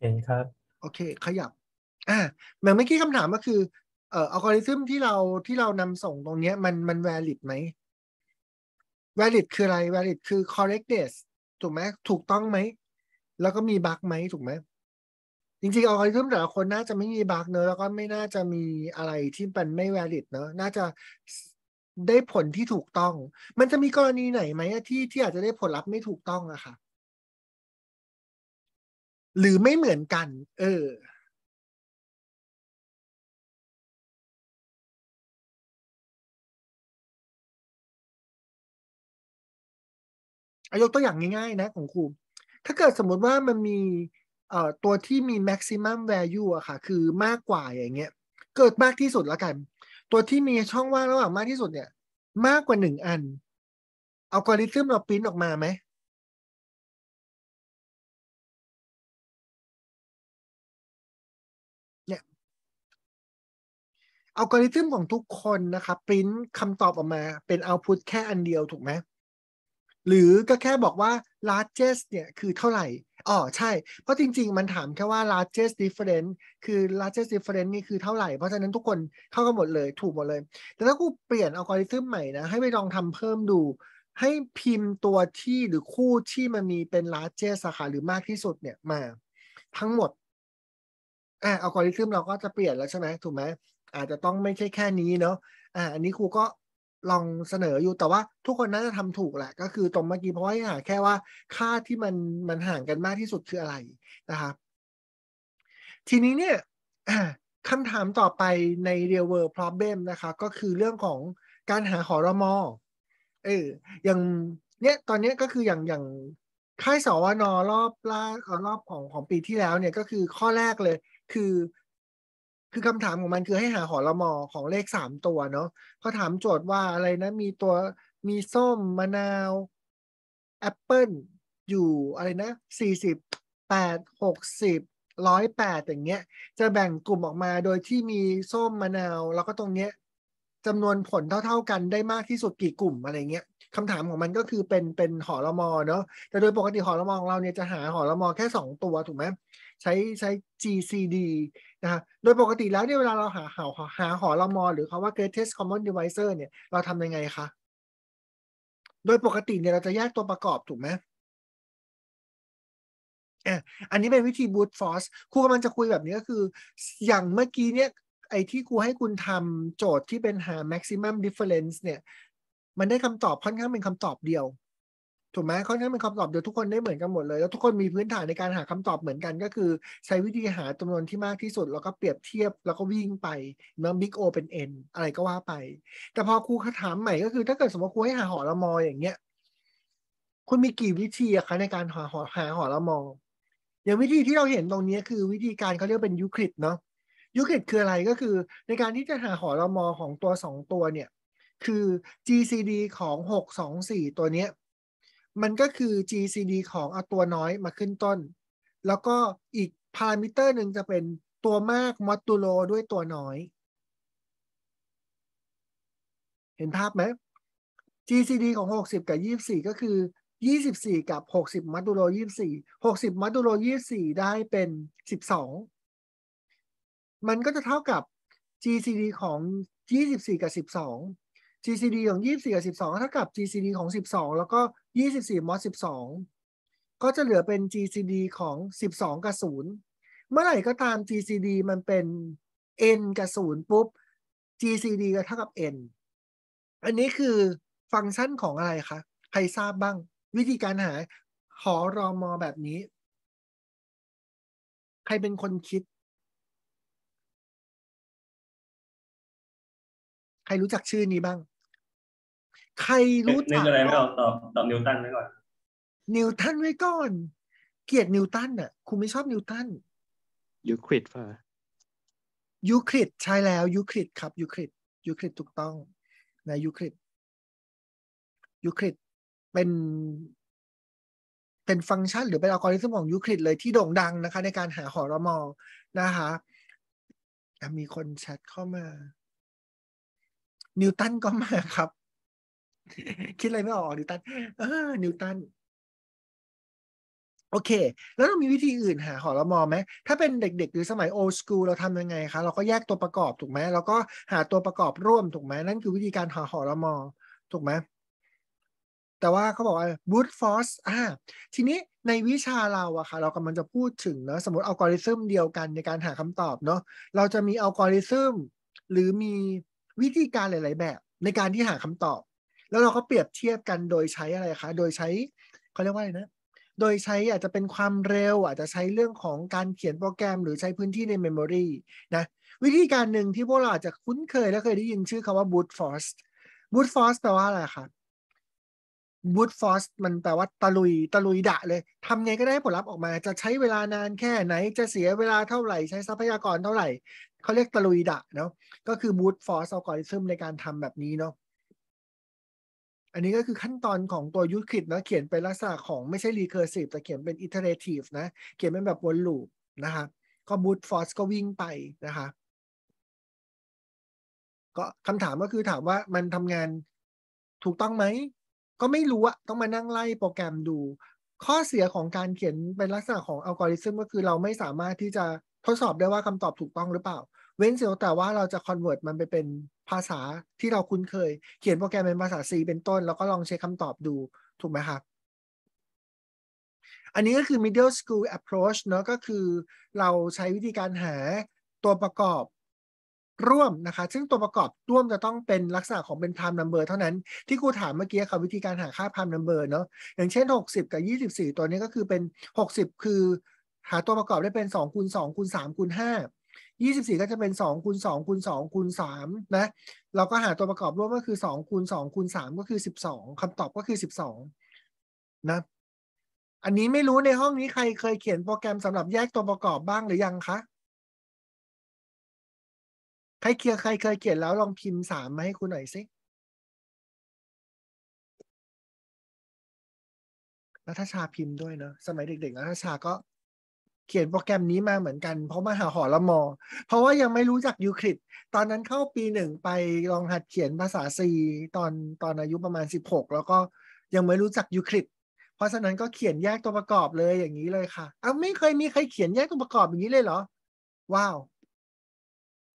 เห็นครับโอเคขยับ อ่าเหมือนเมื่อกี้คำถามก็คือเอ่ออัลกอริทึมที่เราที่เรานำส่งตรงเนี้ย มันมันแวลิดไหมแวลิดคืออะไรแวลิดคือ correctness ถูกไหมถูกต้องไหมแล้วก็มีบั๊กไหมถูกไหมจริงๆอัลกอริทึมแต่ละคนน่าจะไม่มีบั๊กเนอะแล้วก็ไม่น่าจะมีอะไรที่มันไม่แวลิดเนอะน่าจะได้ผลที่ถูกต้อง มันจะมีกรณีไหนไหมที่ที่อาจจะได้ผลลัพธ์ไม่ถูกต้องอะค่ะหรือไม่เหมือนกัน เออายกตัวอย่างง่าย ๆ นะของครูถ้าเกิดสมมติว่ามันมีเอ่อตัวที่มี maximum value อะค่ะ คือมากกว่าอย่างเงี้ย เกิดมากที่สุดแล้วกัน ตัวที่มีช่องว่างระหว่างมากที่สุดเนี่ย มากกว่าหนึ่งอัน เอากริทึมเราพิมพ์ออกมาไหมอัลกอริทึมของทุกคนนะครบปริ้นคำตอบออกมาเป็นเอาพุตแค่อันเดียวถูกไหมหรือก็แค่บอกว่า largest เนี่ย คือเท่าไหร่ อ๋อ ใช่ เพราะจริง ๆ มันถามแค่ว่า largest difference คือ largest difference นี่คือเท่าไหร่ เพราะฉะนั้นทุกคนเข้ากันหมดเลยถูกหมดเลย แต่ถ้ากูเปลี่ยนอัลกอริทึมใหม่นะให้ไปลองทำเพิ่มดู ให้พิมพ์ตัวที่หรือคู่ที่มันมีเป็น largest สาขาหรือมากที่สุดเนี่ยมา ทั้งหมดอ่าอัลกอริทึมเราก็จะเปลี่ยนแล้วใช่ไหมถูกไหมอาจจะต้องไม่ใช่แค่นี้เนาะอ่าอันนี้ครูก็ลองเสนออยู่ แต่ว่าทุกคนน่าจะทำถูกแหละ ก็คือตรงเมื่อกี้เพราะว่าหาแค่ว่าค่าที่มันมันห่างกันมากที่สุดคืออะไรนะครับ ทีนี้เนี่ยคำถามต่อไปใน real world problem นะคะ ก็คือเรื่องของการหาหอรมอเอออย่างเนี้ยตอนนี้ ก็คืออย่างอย่างค่ายสวนอรอบล่ารอบของของปีที่แล้วเนี่ยก็คือข้อแรกเลย คือคือคำถามของมันคือให้หาหอละมอของเลขสามตัวเนาะเขาถามโจทย์ว่าอะไรนะมีตัวมีส้มมะนาวแอปเปิลอยู่อะไรนะสี่สิบแปดหกสิบร้อยแปดอย่างเงี้ย จะแบ่งกลุ่มออกมาโดยที่มีส้มมะนาวแล้วก็ตรงเนี้ยจำนวนผลเท่าๆกันได้มากที่สุดกี่กลุ่มอะไรเงี้ยคำถามของมันก็คือเป็นเป็นหอละมอเนาะแต่โดยปกติหอละมอของเราเนี่ยจะหาหอละมอแค่สองตัวถูกไหมใช้ใช้ GCD นะฮะโดยปกติแล้วเนี่ยเวลาเราหาหาหาหอลมอหรือคาว่า greatest common divisor เนี่ย เราทำยังไงคะ โดยปกติเนี่ยเราจะแยกตัวประกอบถูกไหม อันนี้เป็นวิธี brute force ครูกำลังจะคุยแบบนี้ก็คือ อย่างเมื่อกี้เนี่ยไอ้ที่ครูให้คุณทำโจทย์ที่เป็นหา maximum difference เนี่ย มันได้คำตอบค่อนข้างเป็นคำตอบเดียวถูกไหมค่อนข้างเป็นคำตอบเดียวทุกคนได้เหมือนกันหมดเลยแล้วทุกคนมีพื้นฐานในการหาคำตอบเหมือนกัน ก็คือ ใช้วิธีหาจำนวนที่มากที่สุดแล้วก็เปรียบเทียบแล้วก็วิ่งไปเม่อบิ๊กโอเป็นเอ็นอะไรก็ว่าไป แต่พอครูเขาถามใหม่ ก็คือถ้าเกิดสมมติครูให้หาหอละมออย่างเงี้ยคุณมีกี่วิธีอะคะในการหาหอหาหอละมออย่างวิธีที่เราเห็นตรงนี้คือวิธีการเขาเรียกเป็นยูคลิดเนาะยูคลิดคืออะไรก็คือ ในการที่จะหาหอละมอของตัวสองตัวเนี่ย คือ GCD ของหกสองสี่ตัวเนี้ยมันก็คือ GCD ของเอาตัวน้อยมาขึ้นต้น แล้วก็อีกพารามิเตอร์หนึ่งจะเป็นตัวมากมอดตูโลด้วยตัวน้อย เห็นภาพไหม GCD ของ 60 กับ 24 ก็คือ 24 กับ 60มัดตูโล24 60มัดตูโล24 ได้เป็น 12 มันก็จะเท่ากับ GCD ของ 24 กับ 12 GCD ของ 24 กับ 12 เท่ากับ GCD ของ 12 แล้วก็24มอส12 ก็จะเหลือเป็น GCD ของ 12 กับ 0 เมื่อไหร่ก็ตาม GCD มันเป็น n กับ 0 ปุ๊บ GCD ก็เท่ากับ n อันนี้คือฟังก์ชันของอะไรคะ ใครทราบบ้าง วิธีการหาหอรอมอแบบนี้ ใครเป็นคนคิด ใครรู้จักชื่อนี้บ้างใครรู้จักนึกอะไรไม่ออกตอบตอบนิวตันไว้ก่อนนิวตันไว้ก่อน เกลียดนิวตันอ่ะคุณไม่ชอบนิวตันยูคลิดป่ะยูคลิดใช่แล้วยูคลิดครับยูคลิดยูคลิดถูกต้องนะยูคลิดยูคลิดเป็น เป็นฟังก์ชันหรือเป็นอัลกอริทึมของยูคลิดเลยที่โด่งดังนะคะ ในการหาหอรมอนะคะมีคนแชทเข้ามา นิวตันก็มาครับคิดอะไรไม่ออกนิวตันเออนิวตัน โอเค แล้วเรามีวิธีอื่นหาหอละมอไหม ถ้าเป็นเด็กๆ หรือสมัยโอสกูเราทำยังไงคะ เราก็แยกตัวประกอบถูกไหม เราก็หาตัวประกอบร่วมถูกไหม นั่นคือวิธีการหาหอละมอ ถูกไหม แต่ว่าเขาบอกว่า brute force อ่าทีนี้ในวิชาเราอะค่ะ เรากำลังจะพูดถึงเนาะ สมมติอัลกอริทึมเดียวกันในการหาคำตอบเนาะ เราจะมีอัลกอริทึมหรือมีวิธีการหลาย ๆ แบบ ในการที่หาคำตอบแล้วเราก็เปรียบเทียบกันโดยใช้อะไรคะ โดยใช้ เขาเรียกว่าอะไรนะ โดยใช้อาจจะเป็นความเร็ว อาจจะใช้เรื่องของการเขียนโปรแกรม หรือใช้พื้นที่ในเมมโมรีนะวิธีการหนึ่งที่พวกเราอาจจะคุ้นเคยและเคยได้ยินชื่อคาว่า brute force brute force แปลว่าอะไรคะบูตฟอสมันแปลว่าตะลุยตะลุยดะ เลยทำไงก็ได้ผลลัพธ์ออกมาจะใช้เวลานานแค่ไหน จะเสียเวลาเท่าไหร่ใช้ทรัพยากรเท่าไหร่เขาเรียกตะลุยดะเนาะก็คือบูตฟอสเอากอริทึมในการทำแบบนี้เนาะอันนี้ก็คือขั้นตอนของตัวยูคิดนะเขียนเป็นลักษณะของไม่ใช่ recursive แต่เขียนเป็น iterative นะเขียนเป็นแบบวนลูปนะครับก็ b ู u t อ force ก็วิ่งไปนะคะก็คำถามก็คือถามว่ามันทำงานถูกต้องไหมก็ไม่รู้อะต้องมานั่งไล่โปรแกรมดู ข้อเสียของการเขียนเป็นลักษณะของอัลกอริทึมก็คือเราไม่สามารถที่จะทดสอบได้ว่าคำตอบถูกต้องหรือเปล่า เว้นเสียแต่ว่าเราจะคอนเวิร์ตมันไปเป็นภาษาที่เราคุ้นเคยเขียนโปรแกรมเป็นภาษา C เป็นต้น แล้วก็ลองเช็คคำตอบดู ถูกไหมครับ อันนี้ก็คือ middle school approach เนาะก็คือเราใช้วิธีการหาตัวประกอบร่วมนะคะซึ่งตัวประกอบร่วมจะต้องเป็นลักษณะของเป็น prime number เท่านั้นที่ครูถามเมื่อกี้ค่ะวิธีการหาค่า prime number เนาะอย่างเช่น 60 กับ 24 ตัวนี้ก็คือเป็น 60 คือหาตัวประกอบได้เป็น2คูณ2คูณ3คูณ5ยี่สสิบี่ก็จะเป็นสองคูณสองคูณสองคูณสามนะ เราก็หาตัวประกอบร่วมก็คือสองคูณสองคูณสามก็คือสสิบองคำตอบก็คือสสิบองนะ อันนี้ไม่รู้ในห้องนี้ใครเคยเขียนโปรแกรมสำหรับแยกตัวประกอบบ้างหรือยังคะ ใครเคียใครเคยเขียนแล้วลองพิมพ์สามมาให้คุณหน่อยสิรัชชาพิมพ์ด้วยเนาะสมัยเด็กๆรัชชาก็เขียนโปรแกรมนี้มาเหมือนกัน เพราะมาหาหอละมอเพราะว่ายังไม่รู้จักยูคลิดตอนนั้นเข้าปีหนึ่งไปลองหัดเขียนภาษาซีตอนตอนอายุประมาณ16แล้วก็ยังไม่รู้จักยูคลิดเพราะฉะนั้นก็เขียนแยกตัวประกอบเลยอย่างนี้เลยค่ะอ้าไม่เคยมีใครเขียนแยกตัวประกอบอย่างนี้เลยเหรอ ว้าว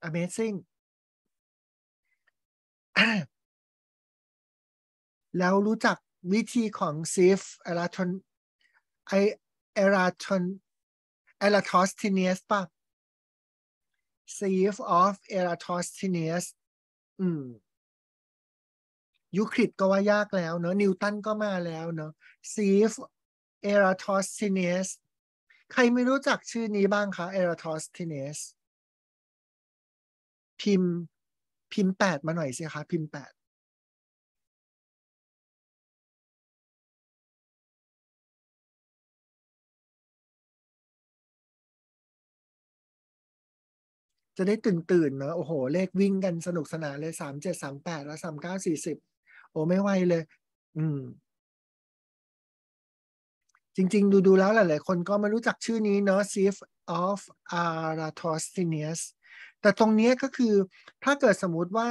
amazing แล้วรู้จักวิธีของ s i f เอราทอนไอเอราทอน Eratosthenes ป่ะ s i e e of Eratosthenes อืมยูคลิดก็ว่ายากแล้วเนอะนิวตันก็มาแล้วเนอะ Sieve Eratosthenes ใครไม่รู้จักชื่อนี้บ้างคะ Eratosthenes พิมพ์พิมพ์แปดมาหน่อยสิคะพิมพ์แปดจะได้ตื่นตื่นเนาะโอ้โห เลขวิ่งกันสนุกสนานเลยสามเจ็ดสามแปดแล้วสามเก้าสี่สิบโอ้ไม่ไหวเลย อืม จริง ๆ ดูดูแล้วหลาย ๆ คนก็ไม่รู้จักชื่อนี้เนาะ Chief of a r a t o s t i e n e s แต่ตรงนี้ก็คือ ถ้าเกิดสมมติว่า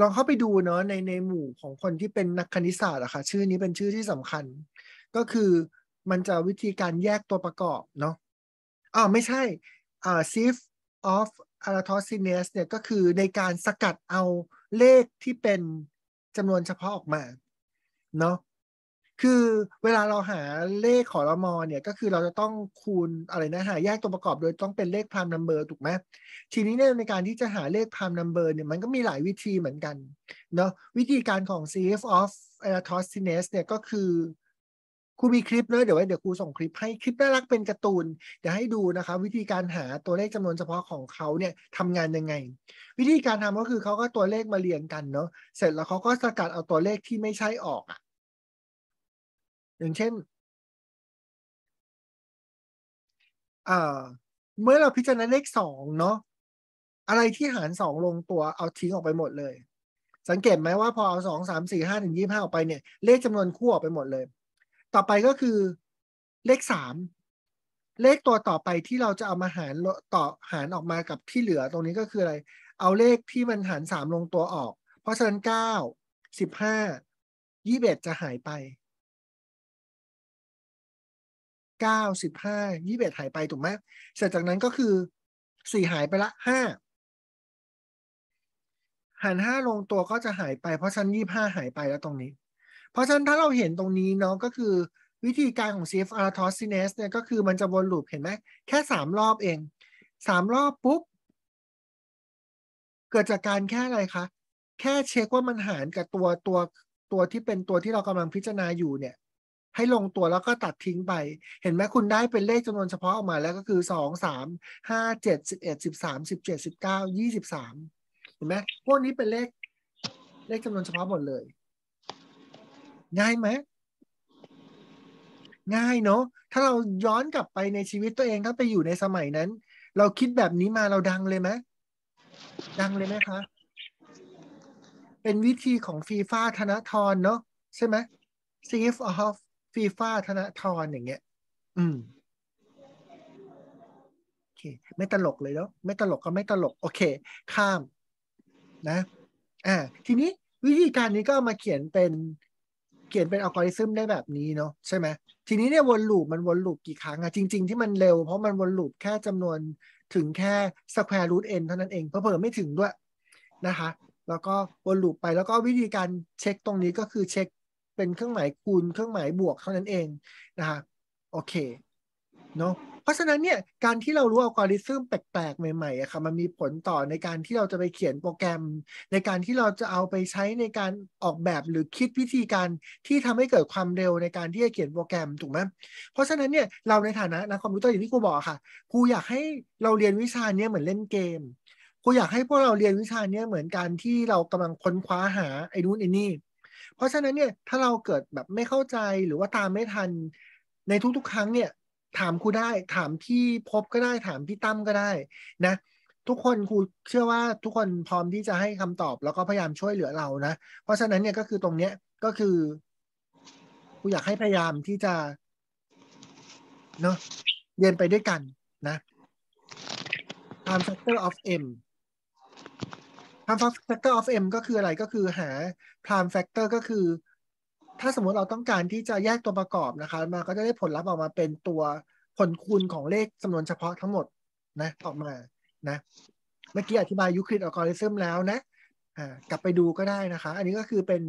ลองเข้าไปดูเนาะในในหมู่ของคนที่เป็นนักคณิตศาสตร์อะค่ะชื่อนี้เป็นชื่อที่สำคัญ ก็คือมันจะวิธีการแยกตัวประกอบเนาะอ๋อไม่ใช่อ่า Chief of อาราทอสซินเนสเนี่ยก็คือในการสกัดเอาเลขที่เป็นจำนวนเฉพาะออกมาเนาะ คือเวลาเราหาเลขขอรมอเนี่ยก็คือเราจะต้องคูณอะไรนะ หาแยกตัวประกอบโดยต้องเป็นเลขพามนัมเบอร์ถูกไหมทีนี้เนี่ยในการที่จะหาเลขพามนัมเบอร์เนี่ยมันก็มีหลายวิธีเหมือนกันเนาะ วิธีการของ CF of a l a t o s i n e s เนี่ยก็คือครูมีคลิปเนอะเดี๋ยวไว้เดี๋ยวครูส่งคลิปให้คลิปน่ารักเป็นการ์ตูนเดี๋ยวให้ดูนะคะ วิธีการหาตัวเลขจำนวนเฉพาะของเขาเนี่ยทำงานยังไง วิธีการทำก็คือเขาก็ตัวเลขมาเรียงกันเนาะเสร็จแล้วเขาก็สกัดเอาตัวเลขที่ไม่ใช่ออกอ่ะอย่างเช่นอ่เมื่อเราพิจารณาเลขสองเนาะอะไรที่หารสองลงตัวเอาทิ้งออกไปหมดเลย สังเกตไหมว่าพอเอาสองสามสี่ห้าถึงยี่ห้าออกไปเนี่ย เลขจำนวนคู่ออกไปหมดเลยต่อไปก็คือ เลขสามเลขตัวต่อไปที่เราจะเอามาหารต่อหารออกมากับที่เหลือตรงนี้ก็คืออะไร เอาเลขที่มันหารสามลงตัวออก เพราะฉะนั้นเก้าสิบห้ายี่สิบเอ็ดจะหายไปเก้าสิบห้ายี่สิบเอ็ดหายไปถูกไหมเสร็จจากนั้นก็คือสี่หายไปละห้าหารห้าลงตัวก็จะหายไปเพราะนั้นยี่ห้าหายไปแล้วตรงนี้เพราะฉะนั้นถ้าเราเห็นตรงนี้เนาะก็คือ วิธีการของ CFR t o s i n e s เนี่ยก็คือมันจะวนลูปเห็นไหม แค่สามรอบเองสามรอบปุ๊บ เกิดจากการแค่อะไรคะ แค่เช็คว่ามันหารกับตัวตัวตัวที่เป็นตัวที่เรากำลังพิจารณาอยู่เนี่ย ให้ลงตัวแล้วก็ตัดทิ้งไป เห็นไหมคุณได้เป็นเลขจำนวนเฉพาะออกมาแล้วก็คือสองสามห้าเจ็ดสิบเอ็ดสิบสามสิบเจ็ดสิบเก้ายี่สิบสามเห็นไหมพวกนี้เป็นเลขเลขจำนวนเฉพาะหมดเลยง่ายไหมง่ายเนาะถ้าเราย้อนกลับไปในชีวิตตัวเองถ้าไปอยู่ในสมัยนั้น เราคิดแบบนี้มาเราดังเลยไหมดังเลยไหมคะเป็นวิธีของฟีฟ่าธนาทรเนาะใช่ไหมซีฟออฟฟีฟ่าธนาทรอย่างเงี้ย อืมโอเคไม่ตลกเลยเนาะไม่ตลกก็ไม่ตลกโอเค ข้าม นะอ่าทีนี้วิธีการนี้ก็มาเขียนเป็นเขียนเป็นอัลกอริทึมได้แบบนี้เนาะใช่ไหมทีนี้เนี่ยวนลูปมันวนลูปกี่ครั้งอะจริงๆที่มันเร็วเพราะมันวนลูปแค่จำนวนถึงแค่สแควรูทเอ็นเท่านั้นเอง เพราะเพิ่มไม่ถึงด้วยนะคะแล้วก็วนลูปไปแล้วก็วิธีการเช็คตรงนี้ก็คือเช็คเป็นเครื่องหมายคูณเครื่องหมายบวกเท่านั้นเองนะคะโอเคเนาะราะฉะนั้นเนี่ยการที่เรารู้อัลกอริทึมแปลกๆใหม่ๆอะค่ะมันมีผลต่อในการที่เราจะไปเขียนโปรแกรม ในการที่เราจะเอาไปใช้ในการออกแบบหรือคิดวิธีการที่ทำให้เกิดความเร็วในการที่จะเขียนโปรแกรมถูกไหมเพราะฉะนั้นเนี่ย เราในฐานะนักคอมพิวเตอร์อย่างที่กูบอกค่ะกูอยากให้เราเรียนวิชาเนี้เหมือนเล่นเกมกูอยากให้พวกเราเรียนวิชาเนี้เหมือนการที่เรากำลังค้นคว้าหาไอ้นู่นไอ้นี่เพราะฉะนั้นเนี่ยถ้าเราเกิดแบบไม่เข้าใจหรือว่าตามไม่ทัน ในทุกๆ ครั้งเนี่ยถามครูได้ถามพี่พบก็ได้ถามพี่ตั้มก็ได้ นะ ทุกคนครูเชื่อว่าทุกคนพร้อมที่จะให้คำตอบ แล้วก็พยายามช่วยเหลือเรานะ เพราะฉะนั้นเนี่ยก็คือตรงเนี้ยก็คือครูอยากให้พยายามที่จะเนาะเรียนไปด้วยกันนะ time factor of m prime factor of m ก็คืออะไรก็คือหา prime factor ก็คือถ้าสมมติเราต้องการที่จะแยกตัวประกอบนะคะมาก็จะได้ผลลัพธ์ออกมาเป็นตัวผลคูณของเลขจำนวนเฉพาะทั้งหมด นะออกมา นะ เมื่อกี้อธิบายยูคลิดอัลกอริทึมแล้วนะ อ่า กลับไปดูก็ได้นะคะ อันนี้ก็คือเป็น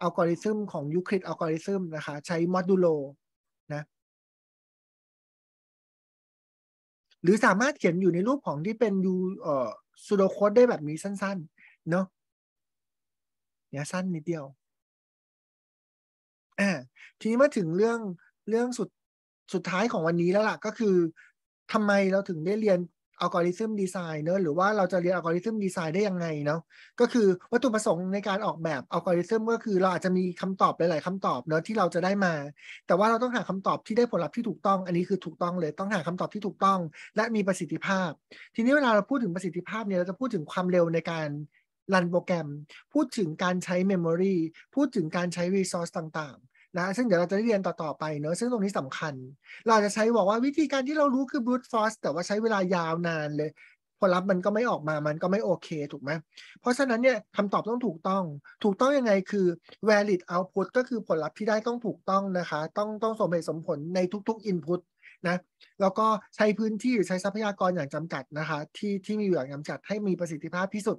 อัลกอริทึมของยูคลิดอัลกอริทึมนะคะ ใช้มอดูโลนะ หรือสามารถเขียนอยู่ในรูปของที่เป็นยูเอ่อซูโดโคดได้แบบนี้สั้นๆ เนาะเนี่ยสั้นนิดเดียวทีนี้มาถึงเรื่องเรื่องสุดสุดท้ายของวันนี้แล้วล่ะก็คือทำไมเราถึงได้เรียนอัลกอริทึมดีไซน์เนอะหรือว่าเราจะเรียนอัลกอริทึมดีไซน์ได้ยังไงเนาะก็คือวัตถุประสงค์ในการออกแบบอัลกอริทึมก็คือเราอาจจะมีคำตอบหลายๆคำตอบเนอะที่เราจะได้มา แต่ว่าเราต้องหาคำตอบที่ได้ผลลัพธ์ที่ถูกต้องอันนี้คือถูกต้องเลย ต้องหาคำตอบที่ถูกต้องและมีประสิทธิภาพ ทีนี้เวลาเราพูดถึงประสิทธิภาพเนี่ยเราจะพูดถึงความเร็วในการรันโปรแกรมพูดถึงการใช้เมมโมรีพูดถึงการใช้รีซอสต่างนะซึ่งเดี๋ยวเราจะได้เรียนต่อ ๆ ไปเนอะซึ่งตรงนี้สำคัญ เราจะใช้บอกว่าวิธีการที่เรารู้คือ brute force แต่ว่าใช้เวลายาวนานเลย ผลลัพธ์มันก็ไม่ออกมา มันก็ไม่โอเค ถูกไหมเพราะฉะนั้นเนี่ยคำตอบต้องถูกต้อง ถูกต้องยังไงคือ valid output ก็คือผลลัพธ์ที่ได้ต้องถูกต้องนะคะ ต้องต้องสมเหตุสมผลในทุกๆ input นะแล้วก็ใช้พื้นที่หรือใช้ทรัพยากรอย่างจำกัดนะคะที่ที่มีอยู่อย่างจำกัดให้มีประสิทธิภาพที่สุด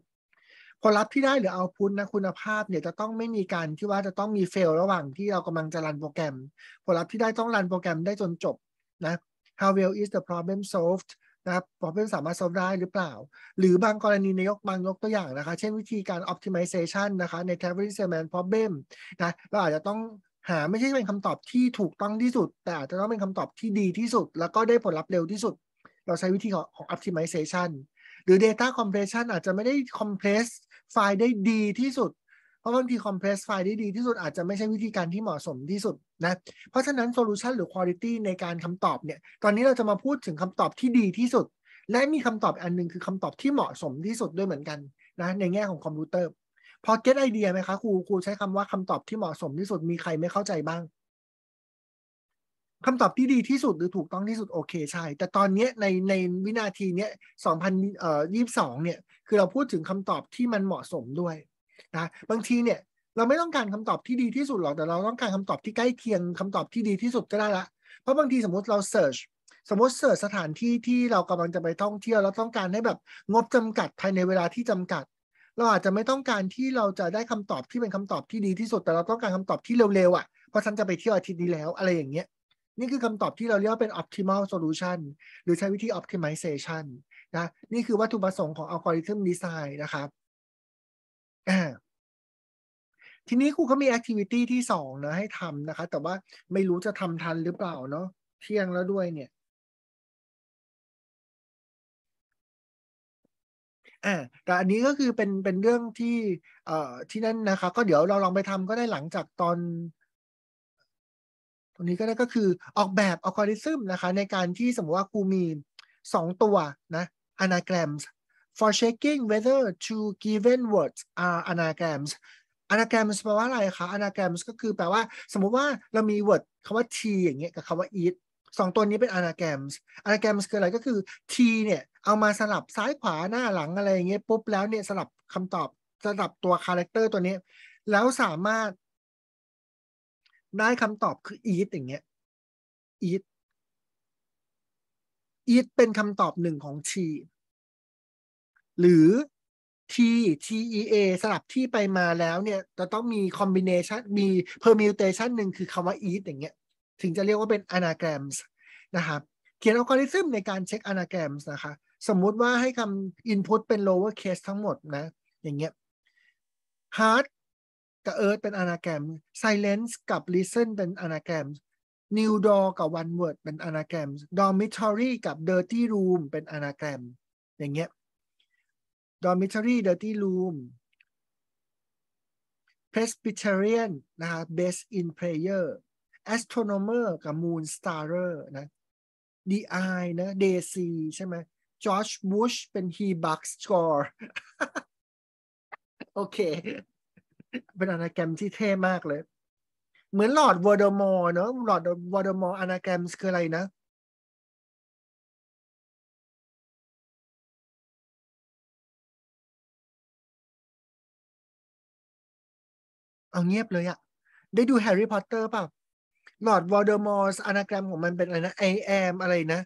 ผลลัพธ์ที่ได้หรือเอาพุทนะคุณภาพเนี่ยจะต้องไม่มีการที่ว่าจะต้องมีเฟลระหว่างที่เรากำลังจะรันโปรแกรม ผลลัพธ์ที่ได้ต้องรันโปรแกรมได้จนจบนะ how well is the problem solved นะครับ problem สามารถ solve ได้หรือเปล่า หรือบางกรณีในยกบางยกตัวอย่างนะคะ เช่นวิธีการ optimization นะคะใน traveling salesman problem นะเราอาจจะต้องหาไม่ใช่เป็นคำตอบที่ถูกต้องที่สุด แต่อาจจะต้องเป็นคำตอบที่ดีที่สุด แล้วก็ได้ผลลัพธ์เร็วที่สุด เราใช้วิธีของ optimization หรือ data compression อาจจะไม่ได้ compress ไฟล์ได้ดีที่สุด เพราะบางทีคอมเพรสไฟล์ได้ดีที่สุดอาจจะไม่ใช่วิธีการที่เหมาะสมที่สุดนะ เพราะฉะนั้นโซลูชันหรือคุณภาพในการคำตอบเนี่ย ตอนนี้เราจะมาพูดถึงคำตอบที่ดีที่สุด และมีคำตอบอันนึงคือคำตอบที่เหมาะสมที่สุดด้วยเหมือนกันนะในแง่ของคอมพิวเตอร์ พอเก็ตไอเดียไหมคะครูครูใช้คำว่าคำตอบที่เหมาะสมที่สุดมีใครไม่เข้าใจบ้างคำตอบที่ดีที่สุดหรือถูกต้องที่สุดโอเคใช่ แต่ตอนนี้ในในวินาทีเนี้ยสองพันเอ่อยี่สองเนี่ย คือเราพูดถึงคำตอบที่มันเหมาะสมด้วยนะ บางทีเนี่ยเราไม่ต้องการคำตอบที่ดีที่สุดหรอก แต่เราต้องการคำตอบที่ใกล้เคียงคำตอบที่ดีที่สุดก็ได้ละ เพราะบางทีสมมติเราเสิร์ชสมมติเสิร์ชสถานที่ที่เรากำลังจะไปท่องเที่ยวเราต้องการให้แบบงบจำกัดภายในเวลาที่จำกัด เราอาจจะไม่ต้องการที่เราจะได้คำตอบที่เป็นคำตอบที่ดีที่สุด แต่เราต้องการคำตอบที่เร็วๆอะ่ะ เพราะฉันจะไปเที่ยวอาทิตย์นี้แล้วอะไรอย่างเงี้ยนี่คือคำตอบที่เราเรียกว่าเป็น optimal solution หรือใช้วิธี optimization นะ นี่คือวัตถุประสงค์ของ algorithm design นะครับ ทีนี้ครูก็มี activity ที่สองนะให้ทำนะคะ แต่ว่าไม่รู้จะทำทันหรือเปล่าเนาะ เที่ยงแล้วด้วยเนี่ยแต่อันนี้ก็คือเป็นเป็นเรื่องที่ที่นั่นนะคะ ก็เดี๋ยวเราลองไปทำก็ได้หลังจากตอนรงนี้ก็ได้ก็คือออกแบบอัลกอริทึมนะคะในการที่สมมติว่ากูมี 2 ตัวนะ anagrams for checking whether two given words are anagrams anagrams แปลว่าอะไรคะ anagrams ก็คือแปลว่า สมมติว่าเรามี word คำว่า t อย่างเงี้ยกับคำว่า eat สองตัวนี้เป็น anagrams anagrams คืออะไรก็คือ t เนี่ยเอามาสลับซ้ายขวาหน้าหลังอะไรอย่างเงี้ยปุ๊บแล้วเนี่ยสลับคำตอบ สลับตัวคาแรคเตอร์ตัวนี้ แล้วสามารถได้คำตอบคือ eat อย่างเงี้ย eat eat เป็นคำตอบหนึ่งของ t หรือ t t e a สลับที่ไปมาแล้วเนี่ยจะต้องมี combination มี permutation หนึ่งคือคำว่า eat อย่างเงี้ยถึงจะเรียกว่าเป็น anagrams นะครับ เขียนอัลกอริทึมในการเช็ค anagrams นะคะ สมมุติว่าให้คำ input เป็น lower case ทั้งหมดนะ อย่างเงี้ย hard กับ earth เป็นอนาแกรม silence กับ listen เป็นอนาแกรม new door กับ one word เป็นอนาแกรม dormitory กับ dirty room เป็นอนาแกรม อย่างเงี้ย dormitory dirty room presbyterian นะคะ best in prayer astronomer กับ moon starer นะ di นะ dc ใช่ไหม George Bush เป็น he bucks score โอเคเป็นอนาแกรมที่เท่มากเลย เหมือนหลอดวอร์ดมอร์เนาะหลอดวอร์ดมอร์อนาแกรมคืออะไรนะเอาเงียบเลยอะได้ดูแฮร์รี่พอตเตอร์ป่ะหลอดวอ์เดอมอร์อนาแกรมของมันเป็นอะไรนะไอแอมอะไรนะ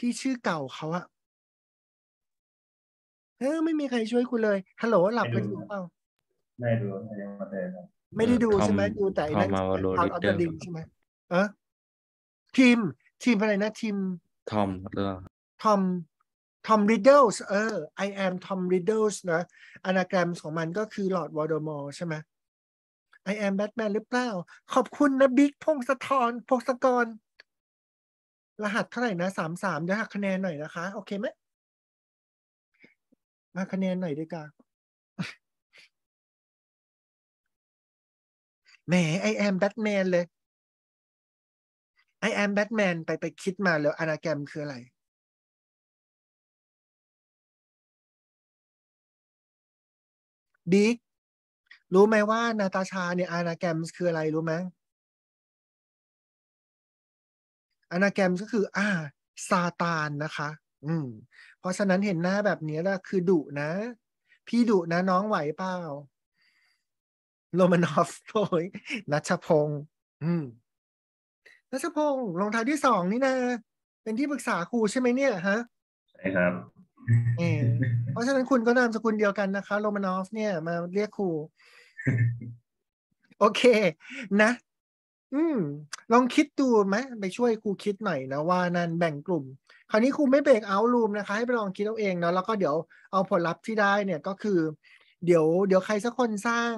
ที่ชื่อเก่าเขาอะเออไม่มีใครช่วยคุณเลย ฮัลโหลหลับกันอยู่เปล่าไม่ดูไม่ได้ไม่ได้ดู ใช่ไหมดูแต่ไอ้นั่นเอาเอาตัวดิงใช่ไหมเออทีม ทีมอะไรนะ ทีม ทอมเรืทอมทอมริดเดิลส์เออ I am Tom Riddles นะอนาแกรมของมันก็คือหลอดวอร์ดมอร์ใช่ไหม I am Batman หรือเปล่า ขอบคุณนะ บิ๊กพงศธรพงศกร รหัสเท่าไหร่นะสามสามเดี๋ยวหักคะแนนหน่อยนะคะ โอเคไหมมาคะแนนหน่อยดีกว่าแหมไอแอมแบทแมนเลยไอแอมแบทแมนไป ไปคิดมาแล้วอนาแกรมคือ อะไรดิกรู้ไหมว่า นาตาชาเนี่ยอนาแกรม คืออะไรรู้ไหม อนาแกรมก็คือ อ่า ซาตานนะคะ อืม เพราะฉะนั้นเห็นหน้าแบบนี้แล้วคือดุนะ พี่ดุนะ น้องไหวเปล่าโรมานอฟโอยนัชพงศ์อืมนัชพงศ์รองเท้าที่สองนี่นะ เป็นที่ปรึกษาครูใช่ไหมเนี่ย ฮะ ใช่ครับเพราะฉะนั้นคุณก็นามสกุลเดียวกันนะคะโรมานอฟเนี่ยมาเรียกครู โอเค นะ อืม ลองคิดดูไหม ไปช่วยครูคิดหน่อยนะ ว่านั่นแบ่งกลุ่ม คราวนี้ครูไม่เบรกเอาท์รูมนะคะ ให้ไปลองคิดเอาเองเนาะแล้วก็เดี๋ยวเอาผลลัพธ์ที่ได้เนี่ย ก็คือ เดี๋ยว เดี๋ยวใครสักคนสร้าง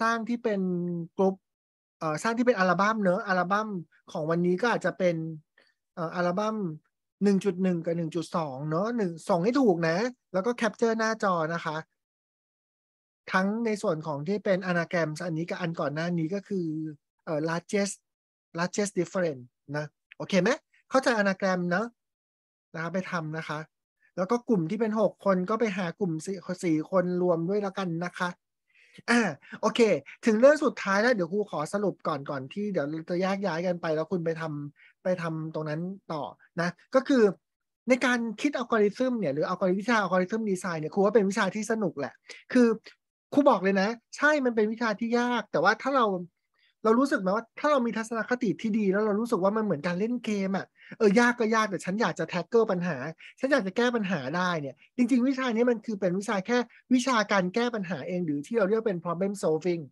สร้างที่เป็นกลุ๊ปเอ่อ สร้างที่เป็นอัลบั้มเนอะอัลบั้มของวันนี้ก็อาจจะเป็น เอ่อ อัลบั้มหนึ่งจุดหนึ่งกับหนึ่งจุดสองเนอะหนึ่งสองให้ถูกนะ แล้วก็แคปเจอร์ หน้าจอนะคะ ทั้งในส่วนของที่เป็นอนาแกรมอันนี้กับอันก่อนหน้านี้ก็คือ เอ่อ largest largest difference นะ โอเคไหม เข้าใจอนาแกรมเนอะนะคะไปทำนะคะ แล้วก็กลุ่มที่เป็นหกคนก็ไปหากลุ่มสี่คนรวมด้วยแล้วกันนะคะอ่าโอเค ถึงเรื่องสุดท้ายแล้ว เดี๋ยวครูขอสรุปก่อนก่อนที่เดี๋ยวจะแยกย้ายกันไป แล้วคุณไปทำไปทำตรงนั้นต่อนะ ก็คือในการคิดอัลกอริทึมเนี่ยหรืออัลกอริวิชาอัลกอริทึมดีไซน์เนี่ยครูว่าเป็นวิชาที่สนุกแหละ คือครูบอกเลยนะ ใช่มันเป็นวิชาที่ยาก แต่ว่าถ้าเราเรารู้สึกไหมว่าถ้าเรามีทัศนคติที่ดีแล้วเรารู้สึกว่ามันเหมือนการเล่นเกมอ่ะเออยากก็ยากแต่ฉันอยากจะแท็กเกิลปัญหาฉันอยากจะแก้ปัญหาได้เนี่ยจริง ๆ วิชานี้มันคือเป็นวิชาแค่วิชาการแก้ปัญหาเอง หรือที่เราเรียกเป็น problem solving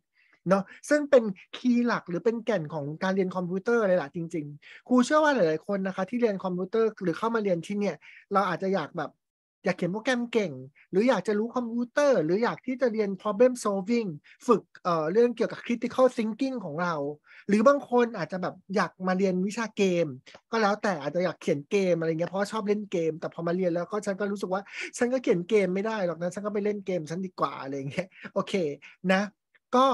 เนาะซึ่งเป็นคีย์หลักหรือเป็นแก่นของการเรียนคอมพิวเตอร์เลยล่ะจริง ๆครูเชื่อว่าหลายๆคนนะคะที่เรียนคอมพิวเตอร์หรือเข้ามาเรียนที่เนี่ยเราอาจจะอยากแบบอยากเขียนโปรแกรมเก่ง หรืออยากจะรู้คอมพิวเตอร์ หรืออยากที่จะเรียน problem solving ฝึกเเรื่องเกี่ยวกับ critical thinking ของเรา หรือบางคนอาจจะแบบอยากมาเรียนวิชาเกม ก็แล้วแต่อาจจะอยากเขียนเกมอะไรเงี้ยเพราะชอบเล่นเกม แต่พอมาเรียนแล้วก็ฉันก็รู้สึกว่าฉันก็เขียนเกมไม่ได้หรอกนะฉันก็ไปเล่นเกมฉันดีกว่าอะไรเงี้ยโอเค นะ ก็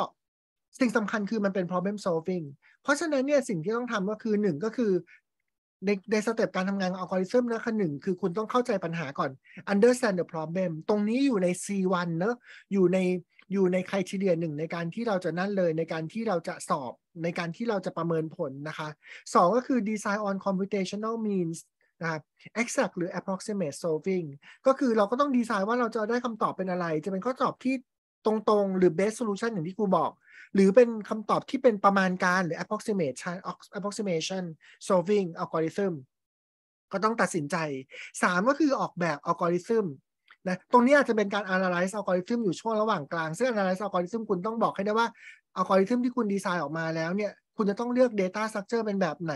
สิ่งสำคัญคือมันเป็น problem solving เพราะฉะนั้นเนี่ยสิ่งที่ต้องทำก็คือหนึ่งก็คือในในสเต็ปการทำงานของอัลกอริทึมนะคะหนึ่งคือคุณต้องเข้าใจปัญหาก่อน understand the problem ตรงนี้อยู่ใน C1 เนอะอยู่ในอยู่ในใครทีเดียหนึ่ง ในการที่เราจะนั่นเลยในการที่เราจะสอบในการที่เราจะประเมินผลนะคะสองก็คือ design on computational means นะครับ exact หรือ approximate solving ก็คือเราก็ต้องดีไซน์ว่าเราจะได้คำตอบเป็นอะไร จะเป็นข้อตอบที่ตรงๆ หรือ best solution อย่างที่ครูบอกหรือเป็นคำตอบที่เป็นประมาณการหรือ approximation approximation solving algorithm ก็ต้องตัดสินใจ3ก็คือออกแบบ algorithm นะตรงนี้อาจจะเป็นการ analyze algorithm อยู่ช่วงระหว่างกลางซึ่ง analyze algorithm คุณต้องบอกให้ได้ว่า algorithm ที่คุณดีไซน์ออกมาแล้วเนี่ยคุณจะต้องเลือก data structure เป็นแบบไหน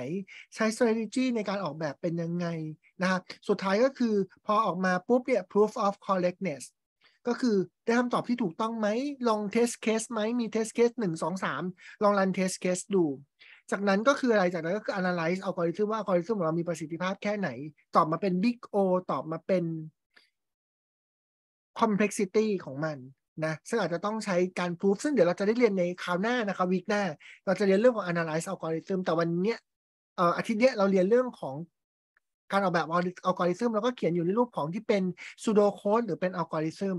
ใช้ strategy ในการออกแบบเป็นยังไงนะครับสุดท้ายก็คือพอออกมาปุ๊บเนี่ย proof of correctness ก็คือ ได้คำตอบที่ถูกต้องไหมลองเทสเคสไหมมีเทสเคสหนึ่งสองสามลองรันเทสเคสดู จากนั้นก็คืออะไร จากนั้นก็คือ analyze เอากริทึมว่าอัลกริทึมของเรามีประสิทธิภาพแค่ไหน ตอบมาเป็น big O ตอบมาเป็น complexity ของมันนะซึ่งอาจจะต้องใช้การ proof ซึ่งเดี๋ยวเราจะได้เรียนในคราวหน้านะครับวีคหน้า เราจะเรียนเรื่องของ analyze algorithm แต่วันเนี้ยอาทิตย์เนี้ยเราเรียนเรื่องของการออกแบบอัลกอริทึมเราก็เขียนอยู่ในรูปของที่เป็นซูโดโค้ดหรือเป็นอัลกอริทึม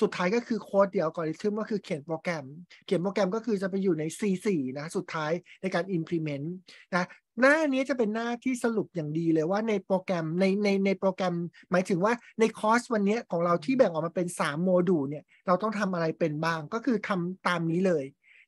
สุดท้ายก็คือโค้ดเดียวอัลกอริทึมก็คือเขียนโปรแกรม เขียนโปรแกรมก็คือจะไปอยู่ใน C4 นะสุดท้ายในการ implement นะหน้านี้จะเป็นหน้าที่สรุปอย่างดีเลยว่าในโปรแกรมในในในโปรแกรม หมายถึงว่าในคอร์สวันนี้ของเราที่แบ่งออกมาเป็น3โมดูลเนี่ยเราต้องทำอะไรเป็นบ้างก็คือทำตามนี้เลย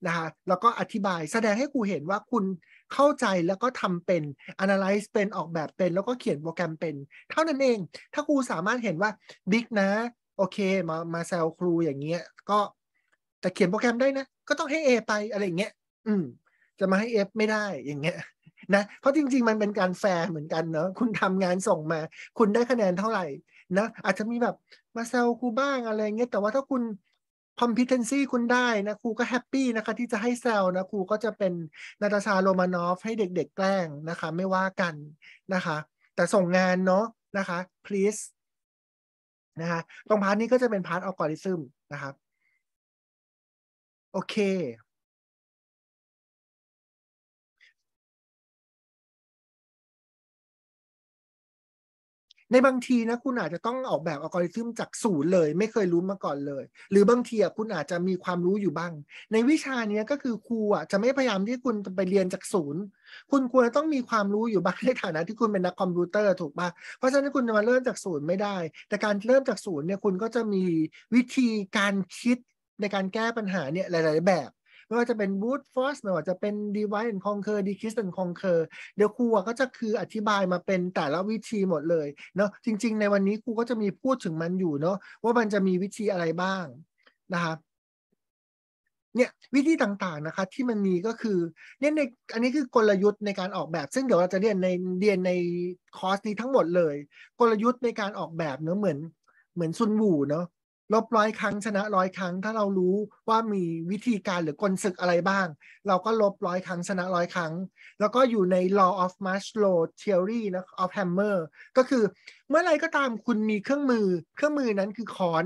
นะคะแล้วก็อธิบายแสดงให้ครูเห็นว่าคุณเข้าใจแล้วก็ทำเป็น analyze เป็นออกแบบเป็น แล้วก็เขียนโปรแกรมเป็น เท่านั้นเอง ถ้าครูสามารถเห็นว่าบิ๊กนะโอเคมามาแซวครูอย่างเงี้ยก็แต่เขียนโปรแกรมได้นะ ก็ต้องให้ A ไปอะไรเงี้ยอืม จะมาให้ F ไม่ได้อย่างเงี้ย นะ เพราะจริงๆมันเป็นการแฟร์เหมือนกันเนาะคุณทำงานส่งมา คุณได้คะแนนเท่าไหร่ นะ อาจจะมีแบบมาแซวครูบ้างอะไร เงี้ยแต่ว่าถ้าคุณคอมพิเทนซีคุณได้นะครูก็แฮปปี้นะคะ ที่จะให้แซวนะครูก็จะเป็นนาตาชาโรมานอฟ ให้เด็กๆแกล้งนะคะ ไม่ว่ากันนะคะ แต่ส่งงานเนาะนะคะ please นะคะตรงพาร์ทนี้ก็จะเป็นพาร์ทอัลกอริทึม นะครับ โอเคในบางทีนะคุณอาจจะต้องออกแบบอัลกอริทึมจากศูนย์เลย ไม่เคยรู้มาก่อนเลย หรือบางทีอ่ะคุณอาจจะมีความรู้อยู่บ้าง ในวิชาเนี้ยก็คือครูอ่ะจะไม่พยายามที่คุณไปเรียนจากศูนย์คุณควรต้องมีความรู้อยู่บ้างในฐานะที่คุณเป็นนักคอมพิวเตอร์ถูกปะเพราะฉะนั้นคุณจะมาเริ่มจากศูนย์ไม่ได้ แต่การเริ่มจากศูนย์เนี่ยคุณก็จะมีวิธีการคิดในการแก้ปัญหาเนี่ยหลายๆแบบไม่ว่าจะเป็นบูตฟอสไม่ว่าจะเป็นดีไวน์คอนเคอร์ดีคิสต์คอนเคอร์เดี๋ยวครูก็จะคืออธิบายมาเป็นแต่ละวิธีหมดเลย เนาะจริงๆ ในวันนี้ครูก็จะมีพูดถึงมันอยู่เนาะว่ามันจะมีวิธีอะไรบ้างนะคะเนี่ยวิธีต่างๆนะคะ ที่มันมีก็คือเนี่ยในอันนี้คือกลยุทธ์ในการออกแบบ ซึ่งเดี๋ยวเราจะเรียนในเรียนในคอร์สนี้ทั้งหมดเลย กลยุทธ์ในการออกแบบเนาะเหมือนเหมือนซุนบูเนาะลบร้อยครั้งชนะร้อยครั้ง ถ้าเรารู้ว่ามีวิธีการหรือกลศึกอะไรบ้าง เราก็ลบร้อยครั้งชนะร้อยครั้ง แล้วก็อยู่ใน law of Maslow theory นะ of hammer ก็คือเมื่อไรก็ตามคุณมีเครื่องมือ เครื่องมือนั้นคือค้อน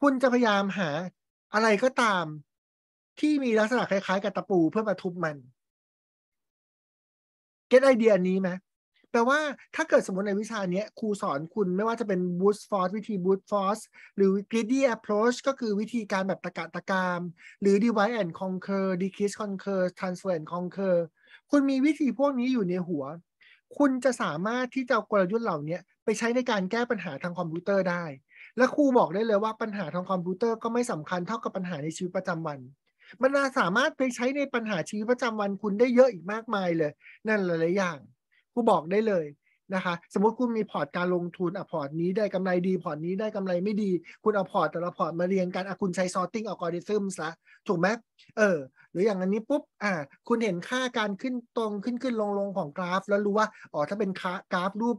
คุณจะพยายามหาอะไรก็ตาม ที่มีลักษณะคล้ายๆกับตะปูเพื่อมาทุบมันเก็ตไอเดียนี้ไหมแต่ว่าถ้าเกิดสมมติในวิชานี้ครูสอนคุณไม่ว่าจะเป็น b ู o ฟอ force วิธี b ู o ฟอ force หรือ greedy approach ก็คือวิธีการแบบตะกะตะกามหรือ divide and conquer decrease conquer transfer and conquer คุณมีวิธีพวกนี้อยู่ในหัว คุณจะสามารถที่จะกลยุทธ์เหล่านี้ไปใช้ในการแก้ปัญหาทางคอมพิวเตอร์ได้ และครูบอกได้เลยว่าปัญหาทางคอมพิวเตอร์ก็ไม่สำคัญเท่ากับปัญหาในชีวิตประจำวันมันสามารถไปใช้ในปัญหาชีวิตประจำวัน คุณได้เยอะอีกมากมายเลย นั่นหลายๆอย่างกูบอกได้เลยนะคะสมมติคุณมีพอร์ตการลงทุนอ่ะพอร์ตนี้ได้กำไรดีพอร์ตนี้ได้กำไรไม่ดี คุณเอาพอร์ต แต่ละพอร์ตมาเรียงกันอ่ะคุณใช้ sorting ัลกอริทึมซะถูกไหมเออหรืออย่างอันนี้ปุ๊บอ่าคุณเห็นค่าการขึ้นตรงขึ้นขึ้นลงลงของกราฟ แล้วรู้ว่าอ๋อถ้าเป็นกราฟรูป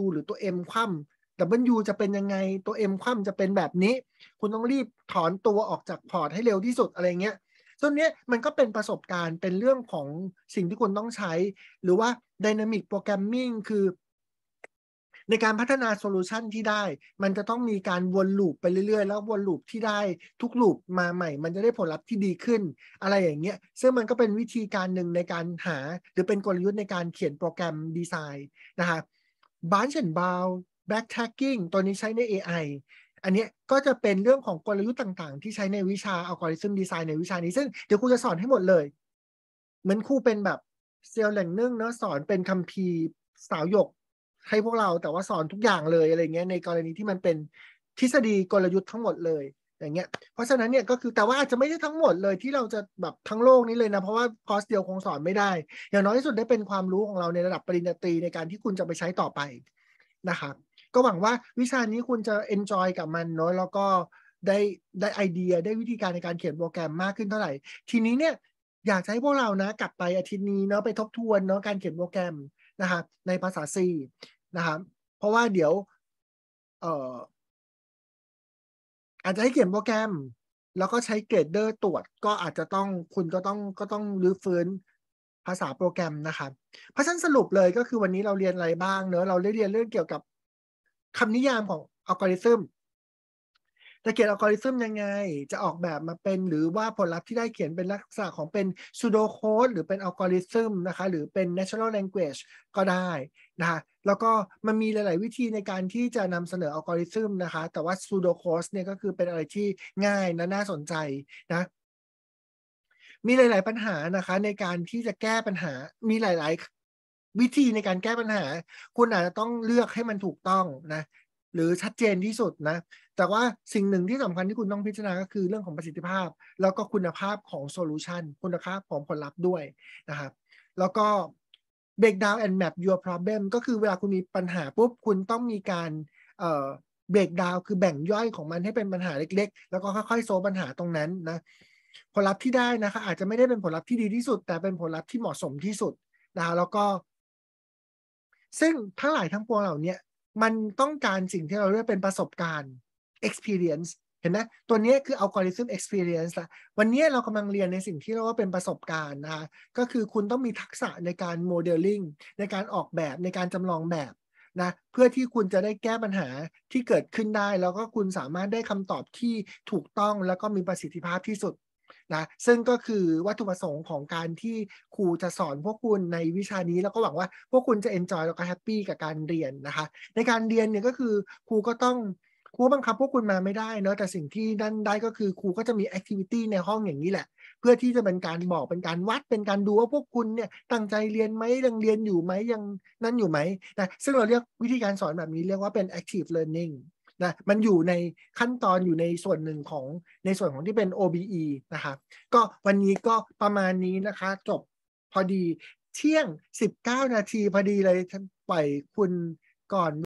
W หรือตัว M คว่ำ W จะเป็นยังไงตัว M คว่ำจะเป็นแบบนี้ คุณต้องรีบถอนตัวออกจากพอร์ตให้เร็วที่สุดอะไรเงี้ย ส่วนนี้มันก็เป็นประสบการณ์เป็นเรื่องของสิ่งที่คุณต้องใช้ หรือว่าดินามิกโปรแกรมมิงคือ ในการพัฒนาโซลูชันที่ได้ มันจะต้องมีการวนลูปไปเรื่อย ๆแล้ววนลูปที่ได้ทุกลูปมาใหม่ มันจะได้ผลลัพธ์ที่ดีขึ้น อะไรอย่างเงี้ย ซึ่งมันก็เป็นวิธีการหนึ่งในการหา หรือเป็นกลยุทธ์ในการเขียนโปรแกรมดีไซน์นะคะบานเชนบ d b แบ็กแท c กก r a c ตัวนี้ใช้ใน AI อันนี้ก็จะเป็นเรื่องของกลยุทธ์ต่างๆ ที่ใช้ในวิชาอัลกอริทึมดีไซน์ในวิชานี้ซึ่งเดี๋ยวครูจะสอนให้หมดเลยเหมือนครูเป็นแบบเซลยวแหล่งนึ่งเนาะสอนเป็นคำพีสาวหยก ให้พวกเราแต่ว่าสอนทุกอย่างเลยอะไรเงี้ยในกรณีที่มันเป็นทฤษฎีกลยุทธ์ทั้งหมดเลย อย่างเงี้ยเพราะฉะนั้นเนี่ยก็คือแต่ว่าอาจจะไม่ได้ทั้งหมดเลย ที่เราจะแบบทั้งโลกนี้เลยนะเพราะว่าคอร์สเดียวคงสอนไม่ได้อย่างน้อยที่สุดได้เป็นความรู้ของเราในระดับปริญญาตรีในการที่คุณจะไปใช้ต่อไปนะครับก็หวังว่าวิชานี้คุณจะเ็นจอยกับมันเนาะแล้วก็ได้ได้ไอเดียได้วิธีการในการเขียนโปรแกรมมากขึ้นเท่าไหร่ทีนี้เนี่ยอยากจะให้พวกเรานะ กลับไปอาทิตย์นี้เนาะไปทบทวนเนาะการเขียนโปรแกรมนะครับ ในภาษา C นะครับเพราะว่าเดี๋ยว เอ่อ อาจจะให้เขียนโปรแกรม แล้วก็ใช้เกรดเดอร์ตรวจก็อาจจะต้องคุณก็ต้องก็ต้องรื้อฟื้นภาษาโปรแกรมนะครับเพราะฉะนั้นสรุปเลยก็คือวันนี้เราเรียนอะไรบ้างเนอะเราได้เรียนเรื่องเกี่ยวกับคำนิยามของอัลกอริทึมจะเขียนอัลกอริทึมยังไง จะออกแบบมาเป็นหรือว่าผลลัพธ์ที่ได้เขียนเป็นลักษณะของเป็น pseudo code หรือเป็นอัลกอริทึมนะคะหรือเป็น natural language ก็ได้นะคะแล้วก็มันมีหลาย ๆ วิธีในการที่จะนำเสนออัลกอริทึมนะคะแต่ว่า pseudo code เนี่ยก็คือเป็นอะไรที่ง่ายและน่าสนใจนะมีหลาย ๆ ปัญหานะคะ ในการที่จะแก้ปัญหา มีหลาย ๆ วิธีในการแก้ปัญหาคุณอาจจะต้องเลือกให้มันถูกต้องนะหรือชัดเจนที่สุดนะ แต่ว่าสิ่งหนึ่งที่สำคัญที่คุณต้องพิจารณาก็คือเรื่องของประสิทธิภาพ แล้วก็คุณภาพของโซลูชันคุณภาพของผลลัพธ์ด้วยนะครับ แล้วก็ break down and map your problem ก็คือเวลาคุณมีปัญหาปุ๊บ คุณต้องมีการเอ่อเบรกดาวคือแบ่งย่อยของมันให้เป็นปัญหาเล็กๆ แล้วก็ค่อยๆโซปัญหาตรงนั้นนะผลลัพธ์ที่ได้นะคะอาจจะไม่ได้เป็นผลลัพธ์ที่ดีที่สุด แต่เป็นผลลัพธ์ที่เหมาะสมที่สุดนะแล้วก็ ซึ่งทั้งหลายทั้งปวงเหล่านี้มันต้องการสิ่งที่เราเรียกเป็นประสบการณ์ experience เห็นไหมตัวนี้คือ algorithm experience ละวันนี้เรากำลังเรียนในสิ่งที่เรียกว่าเป็นประสบการณ์นะคะก็คือคุณต้องมีทักษะในการ modeling ในการออกแบบในการจำลองแบบนะเพื่อที่คุณจะได้แก้ปัญหาที่เกิดขึ้นได้ แล้วก็คุณสามารถได้คำตอบที่ถูกต้องแล้วก็มีประสิทธิภาพที่สุดนะซึ่งก็คือวัตถุประสงค์ของการที่ครูจะสอนพวกคุณในวิชานี้แล้วก็หวังว่าพวกคุณจะเอนจอยแล้วก็แฮปปี้กับการเรียนนะคะในการเรียนเนี่ยก็คือครูก็ต้องครูบังคับพวกคุณมาไม่ได้เนาะแต่สิ่งที่นั่นได้ก็คือครูก็จะมีแอคทิวิตี้ในห้องอย่างนี้แหละ เพื่อที่จะเป็นการบอกเป็นการวัดเป็นการดูว่าพวกคุณเนี่ยตั้งใจเรียนไหมยังเรียนอยู่ไหมยังนั่นอยู่ไหมนะซึ่งเราเรียกวิธีการสอนแบบนี้เรียกว่าเป็น active learning นะมันอยู่ในขั้นตอนอยู่ในส่วนหนึ่งของในส่วนของที่เป็น OBE นะครับก็วันนี้ก็ประมาณนี้นะคะจบพอดี เที่ยง 19 นาทีพอดีเลยปล่อยคุณก่อน